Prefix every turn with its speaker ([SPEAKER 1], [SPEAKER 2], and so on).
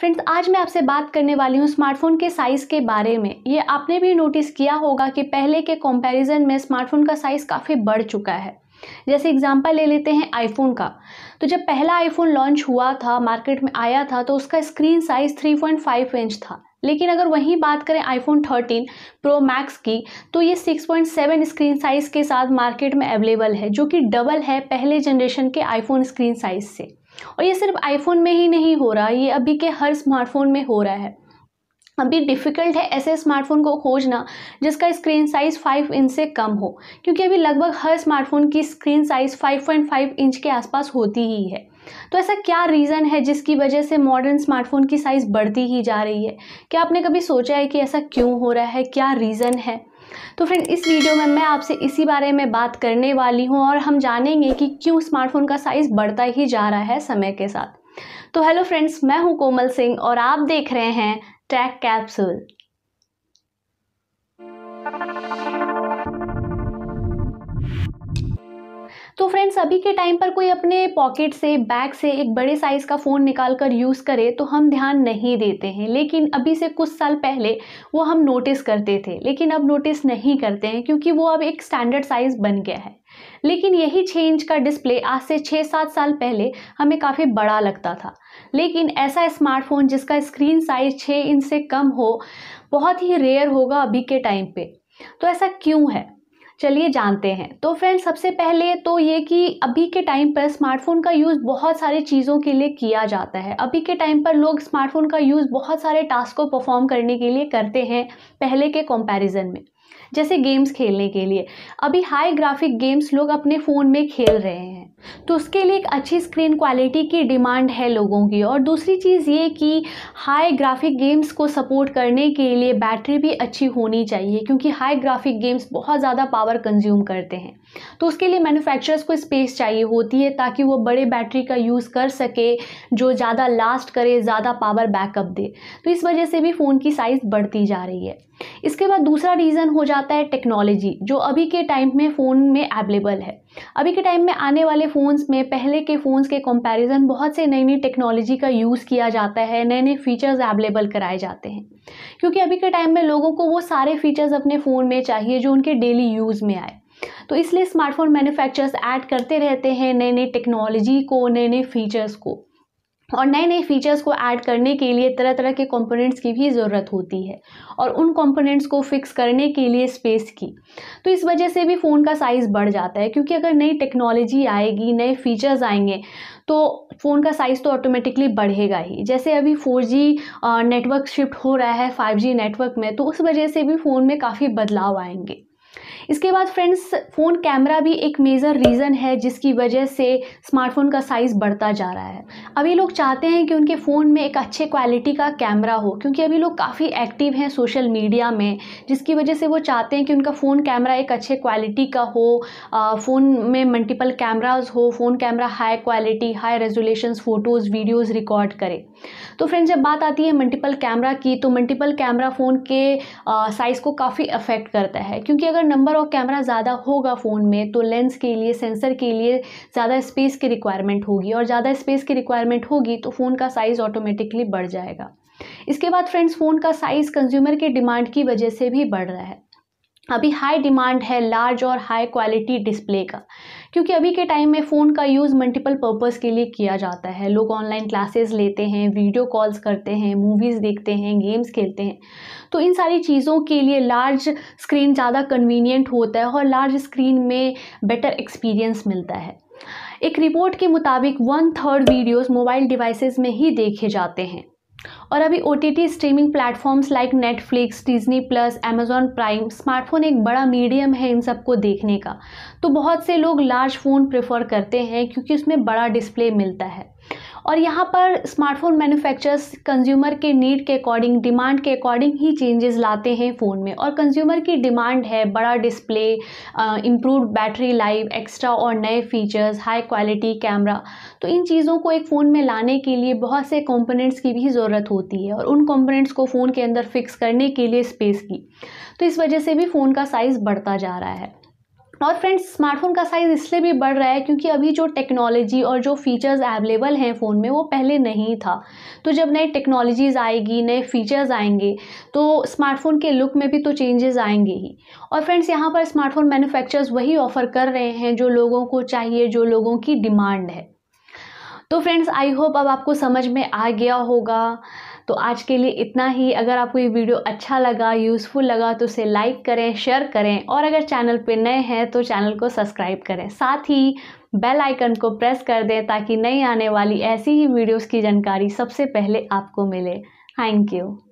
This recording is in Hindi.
[SPEAKER 1] फ्रेंड्स आज मैं आपसे बात करने वाली हूँ स्मार्टफोन के साइज़ के बारे में ये आपने भी नोटिस किया होगा कि पहले के कंपैरिजन में स्मार्टफोन का साइज़ काफ़ी बढ़ चुका है जैसे एग्जांपल ले लेते हैं आईफोन का तो जब पहला आईफोन लॉन्च हुआ था मार्केट में आया था तो उसका स्क्रीन साइज़ थ्री इंच था लेकिन अगर वहीं बात करें आईफोन 13 प्रो मैक्स की तो ये 6.7 स्क्रीन साइज़ के साथ मार्केट में अवेलेबल है जो कि डबल है पहले जनरेशन के आईफोन स्क्रीन साइज़ से और ये सिर्फ आईफोन में ही नहीं हो रहा ये अभी के हर स्मार्टफोन में हो रहा है अभी डिफ़िकल्ट है ऐसे स्मार्टफोन को खोजना जिसका स्क्रीन साइज़ फ़ाइव इंच से कम हो क्योंकि अभी लगभग हर स्मार्टफोन की screen size five point five inch के आसपास होती ही है तो ऐसा क्या रीज़न है जिसकी वजह से मॉडर्न स्मार्टफोन की साइज़ बढ़ती ही जा रही है क्या आपने कभी सोचा है कि ऐसा क्यों हो रहा है क्या रीज़न है तो फ्रेंड इस वीडियो में मैं आपसे इसी बारे में बात करने वाली हूँ और हम जानेंगे कि क्यों स्मार्टफोन का साइज़ बढ़ता ही जा रहा है समय के साथ तो हेलो फ्रेंड्स मैं हूँ कोमल सिंह और आप देख रहे हैं टैक कैप्सूल तो फ्रेंड्स अभी के टाइम पर कोई अपने पॉकेट से बैग से एक बड़े साइज़ का फ़ोन निकाल कर यूज़ करे तो हम ध्यान नहीं देते हैं लेकिन अभी से कुछ साल पहले वो हम नोटिस करते थे लेकिन अब नोटिस नहीं करते हैं क्योंकि वो अब एक स्टैंडर्ड साइज़ बन गया है लेकिन यही छः इंच का डिस्प्ले आज से छः सात साल पहले हमें काफ़ी बड़ा लगता था लेकिन ऐसा स्मार्टफोन जिसका स्क्रीन साइज़ छः इंच से कम हो बहुत ही रेयर होगा अभी के टाइम पे तो ऐसा क्यों है चलिए जानते हैं तो फ्रेंड्स सबसे पहले तो ये कि अभी के टाइम पर स्मार्टफोन का यूज़ बहुत सारी चीज़ों के लिए किया जाता है अभी के टाइम पर लोग स्मार्टफोन का यूज़ बहुत सारे टास्क को परफॉर्म करने के लिए करते हैं पहले के कंपैरिजन में जैसे गेम्स खेलने के लिए अभी हाई ग्राफिक गेम्स लोग अपने फ़ोन में खेल रहे हैं तो उसके लिए एक अच्छी स्क्रीन क्वालिटी की डिमांड है लोगों की और दूसरी चीज़ ये कि हाई ग्राफिक गेम्स को सपोर्ट करने के लिए बैटरी भी अच्छी होनी चाहिए क्योंकि हाई ग्राफिक गेम्स बहुत ज़्यादा पावर कंज्यूम करते हैं तो उसके लिए मैन्युफैक्चरर्स को स्पेस चाहिए होती है ताकि वो बड़े बैटरी का यूज़ कर सके जो ज़्यादा लास्ट करे ज़्यादा पावर बैकअप दे तो इस वजह से भी फ़ोन की साइज़ बढ़ती जा रही है इसके बाद दूसरा रीज़न हो जाता है टेक्नोलॉजी जो अभी के टाइम में फ़ोन में अवेलेबल है अभी के टाइम में आने वाले फ़ोन्स में पहले के फ़ोन्स के कंपैरिजन बहुत से नई नई टेक्नोलॉजी का यूज़ किया जाता है नए नए फ़ीचर्स अवेलेबल कराए जाते हैं क्योंकि अभी के टाइम में लोगों को वो सारे फ़ीचर्स अपने फ़ोन में चाहिए जो उनके डेली यूज़ में आए तो इसलिए स्मार्टफोन मैन्युफैक्चरर्स ऐड करते रहते हैं नए नए टेक्नोलॉजी को नए नए फ़ीचर्स को और नए नए फीचर्स को ऐड करने के लिए तरह तरह के कंपोनेंट्स की भी ज़रूरत होती है और उन कंपोनेंट्स को फिक्स करने के लिए स्पेस की तो इस वजह से भी फ़ोन का साइज़ बढ़ जाता है क्योंकि अगर नई टेक्नोलॉजी आएगी नए फीचर्स आएंगे तो फ़ोन का साइज़ तो ऑटोमेटिकली बढ़ेगा ही जैसे अभी फोर नेटवर्क शिफ्ट हो रहा है फाइव नेटवर्क में तो उस वजह से भी फ़ोन में काफ़ी बदलाव आएंगे इसके बाद फ्रेंड्स फ़ोन कैमरा भी एक मेजर रीज़न है जिसकी वजह से स्मार्टफोन का साइज़ बढ़ता जा रहा है अभी लोग चाहते हैं कि उनके फ़ोन में एक अच्छे क्वालिटी का कैमरा हो क्योंकि अभी लोग काफ़ी एक्टिव हैं सोशल मीडिया में जिसकी वजह से वो चाहते हैं कि उनका फ़ोन कैमरा एक अच्छे क्वालिटी का हो फ़ोन में मल्टीपल कैमराज हो phone camera high quality high resolution photos videos record करे तो फ्रेंड्स जब बात आती है मल्टीपल कैमरा की तो मल्टीपल कैमरा फ़ोन के साइज़ को काफ़ी अफेक्ट करता है क्योंकि अगर नंबर ऑफ कैमरा ज़्यादा होगा फ़ोन में तो लेंस के लिए सेंसर के लिए ज़्यादा स्पेस की रिक्वायरमेंट होगी और ज़्यादा स्पेस की रिक्वायरमेंट होगी तो फ़ोन का साइज़ ऑटोमेटिकली बढ़ जाएगा इसके बाद फ्रेंड्स फ़ोन का साइज़ कंज्यूमर के डिमांड की वजह से भी बढ़ रहा है अभी हाई डिमांड है लार्ज और हाई क्वालिटी डिस्प्ले का क्योंकि अभी के टाइम में फ़ोन का यूज़ मल्टीपल पर्पस के लिए किया जाता है लोग ऑनलाइन क्लासेस लेते हैं वीडियो कॉल्स करते हैं मूवीज़ देखते हैं गेम्स खेलते हैं तो इन सारी चीज़ों के लिए लार्ज स्क्रीन ज़्यादा कन्वीनियंट होता है और लार्ज स्क्रीन में बेटर एक्सपीरियंस मिलता है एक रिपोर्ट के मुताबिक one third videos mobile devices में ही देखे जाते हैं और अभी O T T streaming platforms like Netflix Disney plus Amazon Prime smartphone एक बड़ा मीडियम है इन सबको देखने का तो बहुत से लोग लार्ज फ़ोन प्रेफर करते हैं क्योंकि उसमें बड़ा डिस्प्ले मिलता है और यहाँ पर स्मार्टफोन मैन्युफैक्चरर्स कंज्यूमर के नीड के अकॉर्डिंग डिमांड के अकॉर्डिंग ही चेंजेस लाते हैं फ़ोन में और कंज्यूमर की डिमांड है बड़ा display improve battery life extra और नए फीचर्स हाई क्वालिटी कैमरा तो इन चीज़ों को एक फ़ोन में लाने के लिए बहुत से कंपोनेंट्स की भी ज़रूरत होती है और उन कंपोनेंट्स को फ़ोन के अंदर फिक्स करने के लिए स्पेस की तो इस वजह से भी फ़ोन का साइज़ बढ़ता जा रहा है और फ्रेंड्स स्मार्टफोन का साइज़ इसलिए भी बढ़ रहा है क्योंकि अभी जो टेक्नोलॉजी और जो फीचर्स अवेलेबल हैं फ़ोन में वो पहले नहीं था तो जब नई टेक्नोलॉजीज़ आएगी नए फीचर्स आएंगे तो स्मार्टफोन के लुक में भी तो चेंजेस आएंगे ही और फ्रेंड्स यहाँ पर स्मार्टफोन मैन्युफैक्चरर्स वही ऑफ़र कर रहे हैं जो लोगों को चाहिए जो लोगों की डिमांड है तो फ्रेंड्स आई होप अब आपको समझ में आ गया होगा तो आज के लिए इतना ही अगर आपको ये वीडियो अच्छा लगा यूज़फुल लगा तो उसे लाइक करें शेयर करें और अगर चैनल पर नए हैं तो चैनल को सब्सक्राइब करें साथ ही बेल आइकन को प्रेस कर दें ताकि नई आने वाली ऐसी ही वीडियोस की जानकारी सबसे पहले आपको मिले थैंक यू